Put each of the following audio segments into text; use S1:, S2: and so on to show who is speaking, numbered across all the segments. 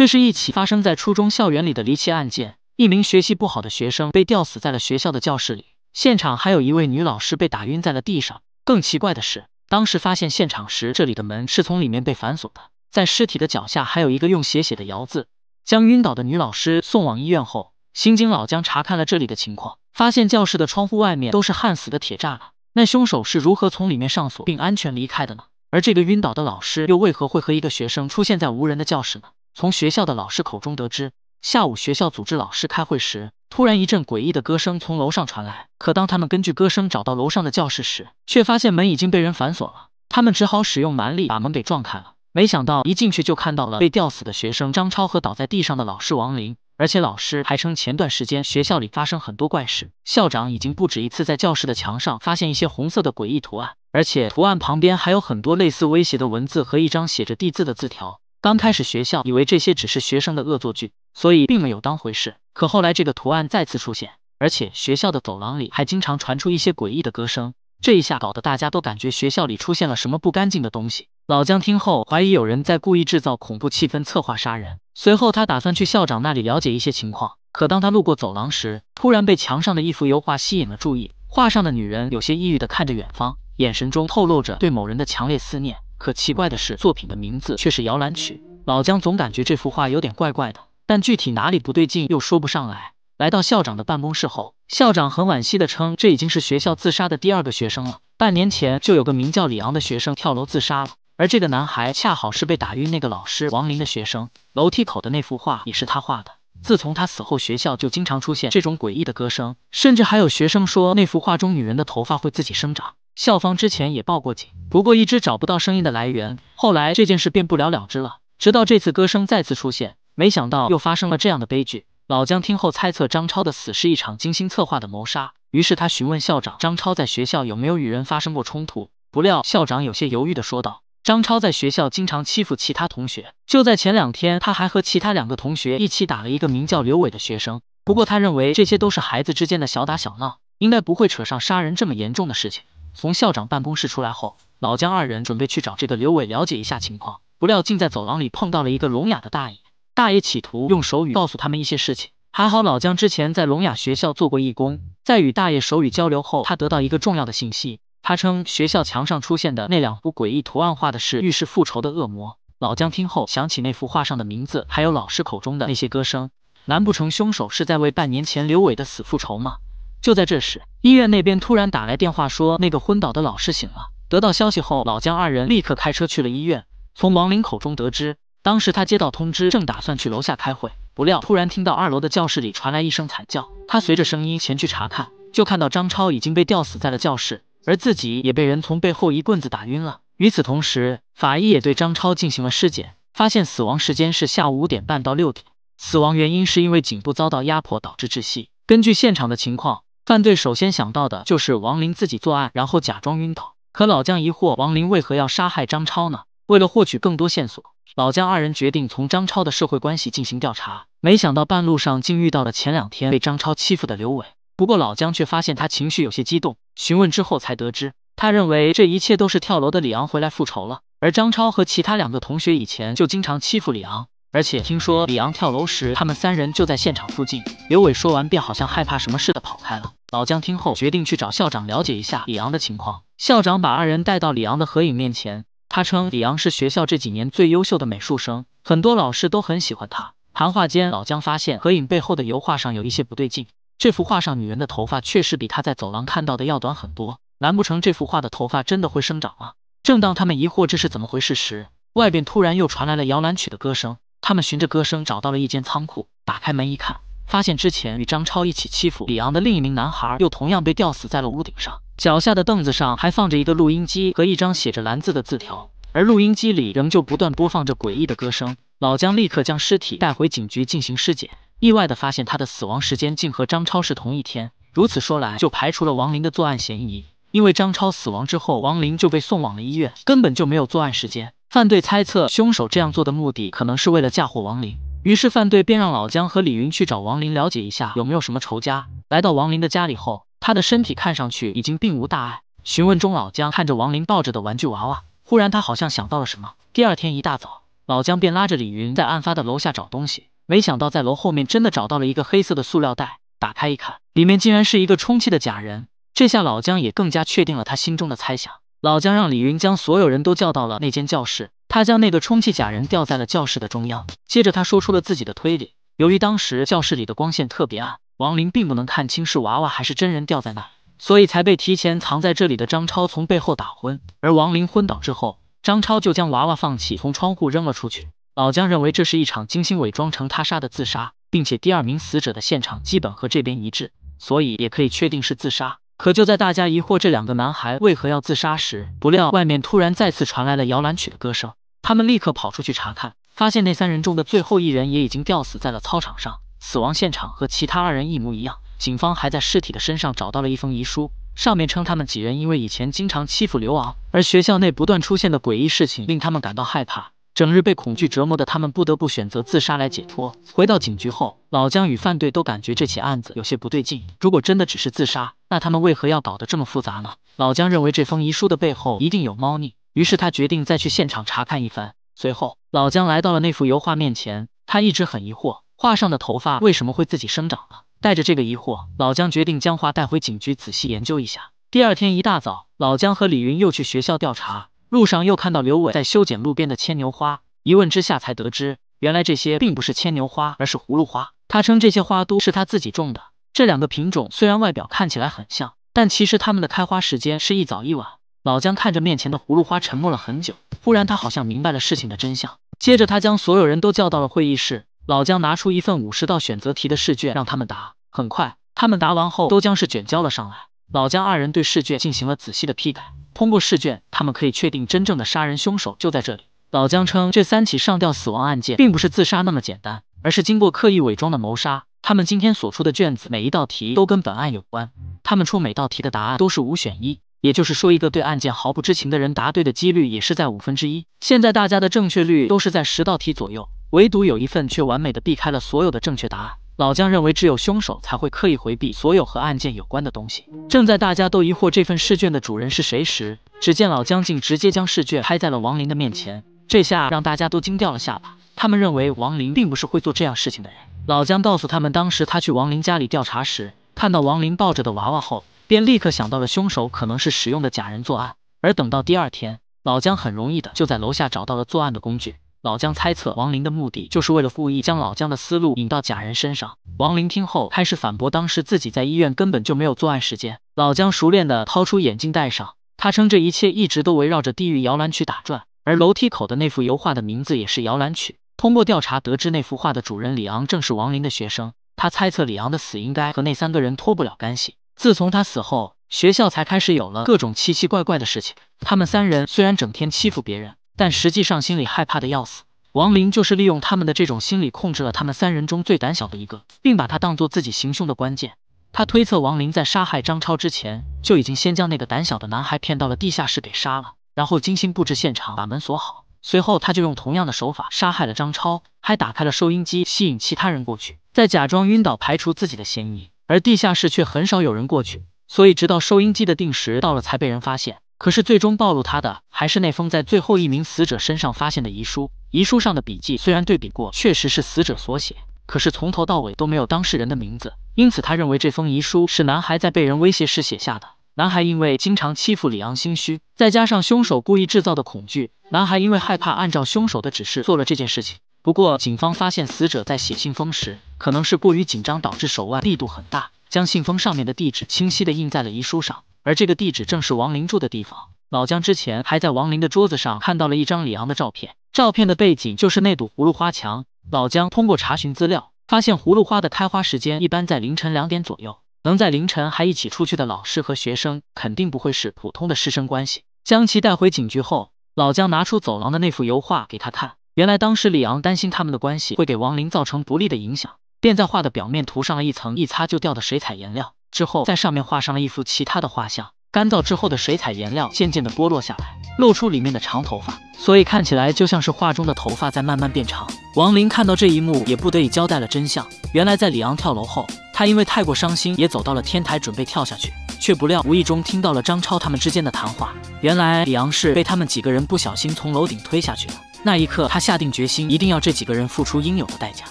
S1: 这是一起发生在初中校园里的离奇案件，一名学习不好的学生被吊死在了学校的教室里，现场还有一位女老师被打晕在了地上。更奇怪的是，当时发现现场时，这里的门是从里面被反锁的。在尸体的脚下还有一个用血写的“窑”字。将晕倒的女老师送往医院后，刑警老姜查看了这里的情况，发现教室的窗户外面都是焊死的铁栅栏。那凶手是如何从里面上锁并安全离开的呢？而这个晕倒的老师又为何会和一个学生出现在无人的教室呢？从学校的老师口中得知，下午学校组织老师开会时，突然一阵诡异的歌声从楼上传来。可当他们根据歌声找到楼上的教室时，却发现门已经被人反锁了。他们只好使用蛮力把门给撞开了。没想到一进去就看到了被吊死的学生张超和倒在地上的老师王林。而且老师还称，前段时间学校里发生很多怪事，校长已经不止一次在教室的墙上发现一些红色的诡异图案，而且图案旁边还有很多类似威胁的文字和一张写着“地”字的字条。刚开始学校以为这些只是学生的恶作剧，所以并没有当回事。可后来这个图案再次出现，而且学校的走廊里还经常传出一些诡异的歌声，这一下搞得大家都感觉学校里出现了什么不干净的东西。老姜听后怀疑有人在故意制造恐怖气氛，策划杀人。随后他打算去校长那里了解一些情况，可当他路过走廊时，突然被墙上的一幅油画吸引了注意。画上的女人有些抑郁的看着远方，眼神中透露着对某人的强烈思念。可奇怪的是，作品的名字却是摇篮曲。老姜总感觉这幅画有点怪怪的，但具体哪里不对劲又说不上来。来到校长的办公室后，校长很惋惜的称，这已经是学校自杀的第二个学生了。半年前就有个名叫李昂的学生跳楼自杀了，而这个男孩恰好是被打晕那个老师王林的学生。楼梯口的那幅画也是他画的。自从他死后，学校就经常出现这种诡异的歌声，甚至还有学生说，那幅画中女人的头发会自己生长。校方之前也报过警，不过一直找不到声音的来源，后来这件事便不了了之了。直到这次歌声再次出现，没想到又发生了这样的悲剧。老姜听后猜测张超的死是一场精心策划的谋杀，于是他询问校长张超在学校有没有与人发生过冲突。不料校长有些犹豫的说道：“张超在学校经常欺负其他同学，就在前两天他还和其他两个同学一起打了一个名叫刘伟的学生。不过他认为这些都是孩子之间的小打小闹，应该不会扯上杀人这么严重的事情。”从校长办公室出来后，老姜二人准备去找这个刘伟了解一下情况，不料竟在走廊里碰到了一个聋哑的大爷。大爷企图用手语告诉他们一些事情，还好老姜之前在聋哑学校做过义工，在与大爷手语交流后，他得到一个重要的信息。他称学校墙上出现的那两幅诡异图案画的是浴室复仇的恶魔。老姜听后想起那幅画上的名字，还有老师口中的那些歌声，难不成凶手是在为半年前刘伟的死复仇吗？就在这时，医院那边突然打来电话说，那个昏倒的老师醒了。得到消息后，老姜二人立刻开车去了医院。从王林口中得知，当时他接到通知，正打算去楼下开会，不料突然听到二楼的教室里传来一声惨叫。他随着声音前去查看，就看到张超已经被吊死在了教室，而自己也被人从背后一棍子打晕了。与此同时，法医也对张超进行了尸检，发现死亡时间是下午五点半到六点，死亡原因是因为颈部遭到压迫导致窒息。根据现场的情况。犯罪首先想到的就是王林自己作案，然后假装晕倒。可老姜疑惑王林为何要杀害张超呢？为了获取更多线索，老姜二人决定从张超的社会关系进行调查。没想到半路上竟遇到了前两天被张超欺负的刘伟。不过老姜却发现他情绪有些激动，询问之后才得知，他认为这一切都是跳楼的李昂回来复仇了。而张超和其他两个同学以前就经常欺负李昂，而且听说李昂跳楼时，他们三人就在现场附近。刘伟说完便好像害怕什么似的跑开了。老姜听后，决定去找校长了解一下李昂的情况。校长把二人带到李昂的合影面前，他称李昂是学校这几年最优秀的美术生，很多老师都很喜欢他。谈话间，老姜发现合影背后的油画上有一些不对劲，这幅画上女人的头发确实比他在走廊看到的要短很多，难不成这幅画的头发真的会生长吗？正当他们疑惑这是怎么回事时，外边突然又传来了摇篮曲的歌声，他们循着歌声找到了一间仓库，打开门一看。发现之前与张超一起欺负李昂的另一名男孩，又同样被吊死在了屋顶上，脚下的凳子上还放着一个录音机和一张写着“蓝”字的字条，而录音机里仍旧不断播放着诡异的歌声。老姜立刻将尸体带回警局进行尸检，意外的发现他的死亡时间竟和张超是同一天，如此说来就排除了王林的作案嫌疑，因为张超死亡之后，王林就被送往了医院，根本就没有作案时间。犯罪猜测，凶手这样做的目的可能是为了嫁祸王林。于是范队便让老姜和李云去找王林了解一下有没有什么仇家。来到王林的家里后，他的身体看上去已经并无大碍。询问中，老姜看着王林抱着的玩具娃娃，忽然他好像想到了什么。第二天一大早，老姜便拉着李云在案发的楼下找东西，没想到在楼后面真的找到了一个黑色的塑料袋，打开一看，里面竟然是一个充气的假人。这下老姜也更加确定了他心中的猜想。老姜让李云将所有人都叫到了那间教室。他将那个充气假人吊在了教室的中央，接着他说出了自己的推理。由于当时教室里的光线特别暗，王林并不能看清是娃娃还是真人吊在那，所以才被提前藏在这里的张超从背后打昏。而王林昏倒之后，张超就将娃娃放弃，从窗户扔了出去。老姜认为这是一场精心伪装成他杀的自杀，并且第二名死者的现场基本和这边一致，所以也可以确定是自杀。可就在大家疑惑这两个男孩为何要自杀时，不料外面突然再次传来了摇篮曲的歌声。他们立刻跑出去查看，发现那三人中的最后一人也已经吊死在了操场上，死亡现场和其他二人一模一样。警方还在尸体的身上找到了一封遗书，上面称他们几人因为以前经常欺负刘昂，而学校内不断出现的诡异事情令他们感到害怕，整日被恐惧折磨的他们不得不选择自杀来解脱。回到警局后，老姜与范队都感觉这起案子有些不对劲。如果真的只是自杀，那他们为何要搞得这么复杂呢？老姜认为这封遗书的背后一定有猫腻。于是他决定再去现场查看一番。随后，老姜来到了那幅油画面前，他一直很疑惑，画上的头发为什么会自己生长了。带着这个疑惑，老姜决定将画带回警局仔细研究一下。第二天一大早，老姜和李云又去学校调查，路上又看到刘伟在修剪路边的牵牛花，一问之下才得知，原来这些并不是牵牛花，而是葫芦花。他称这些花都是他自己种的。这两个品种虽然外表看起来很像，但其实它们的开花时间是一早一晚。老姜看着面前的葫芦花，沉默了很久。忽然，他好像明白了事情的真相。接着，他将所有人都叫到了会议室。老姜拿出一份五十道选择题的试卷，让他们答。很快，他们答完后都将试卷交了上来。老姜二人对试卷进行了仔细的批改。通过试卷，他们可以确定真正的杀人凶手就在这里。老姜称，这三起上吊死亡案件并不是自杀那么简单，而是经过刻意伪装的谋杀。他们今天所出的卷子，每一道题都跟本案有关。他们出每道题的答案都是五选一。也就是说，一个对案件毫不知情的人答对的几率也是在五分之一。现在大家的正确率都是在十道题左右，唯独有一份却完美的避开了所有的正确答案。老姜认为，只有凶手才会刻意回避所有和案件有关的东西。正在大家都疑惑这份试卷的主人是谁时，只见老姜竟直接将试卷拍在了王林的面前，这下让大家都惊掉了下巴。他们认为王林并不是会做这样事情的人。老姜告诉他们，当时他去王林家里调查时，看到王林抱着的娃娃后。便立刻想到了凶手可能是使用的假人作案，而等到第二天，老姜很容易的就在楼下找到了作案的工具。老姜猜测王林的目的就是为了故意将老姜的思路引到假人身上。王林听后开始反驳，当时自己在医院根本就没有作案时间。老姜熟练的掏出眼镜戴上，他称这一切一直都围绕着地狱摇篮曲打转，而楼梯口的那幅油画的名字也是摇篮曲。通过调查得知，那幅画的主人李昂正是王林的学生，他猜测李昂的死应该和那三个人脱不了干系。自从他死后，学校才开始有了各种奇奇怪怪的事情。他们三人虽然整天欺负别人，但实际上心里害怕的要死。王林就是利用他们的这种心理，控制了他们三人中最胆小的一个，并把他当做自己行凶的关键。他推测，王林在杀害张超之前，就已经先将那个胆小的男孩骗到了地下室给杀了，然后精心布置现场，把门锁好。随后，他就用同样的手法杀害了张超，还打开了收音机吸引其他人过去，再假装晕倒排除自己的嫌疑。而地下室却很少有人过去，所以直到收音机的定时到了才被人发现。可是最终暴露他的还是那封在最后一名死者身上发现的遗书。遗书上的笔记虽然对比过，确实是死者所写，可是从头到尾都没有当事人的名字。因此他认为这封遗书是男孩在被人威胁时写下的。男孩因为经常欺负里昂，心虚，再加上凶手故意制造的恐惧，男孩因为害怕，按照凶手的指示做了这件事情。不过，警方发现死者在写信封时，可能是过于紧张导致手腕力度很大，将信封上面的地址清晰的印在了遗书上，而这个地址正是王林住的地方。老姜之前还在王林的桌子上看到了一张李昂的照片，照片的背景就是那堵葫芦花墙。老姜通过查询资料，发现葫芦花的开花时间一般在凌晨两点左右，能在凌晨还一起出去的老师和学生，肯定不会是普通的师生关系。将其带回警局后，老姜拿出走廊的那幅油画给他看。原来当时李昂担心他们的关系会给王林造成不利的影响，便在画的表面涂上了一层一擦就掉的水彩颜料，之后在上面画上了一幅其他的画像。干燥之后的水彩颜料渐渐的剥落下来，露出里面的长头发，所以看起来就像是画中的头发在慢慢变长。王林看到这一幕，也不得已交代了真相。原来在李昂跳楼后，他因为太过伤心，也走到了天台准备跳下去，却不料无意中听到了张超他们之间的谈话。原来李昂是被他们几个人不小心从楼顶推下去的。那一刻，他下定决心，一定要这几个人付出应有的代价。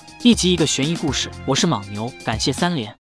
S1: 一集一个悬疑故事，我是莽牛，感谢三连。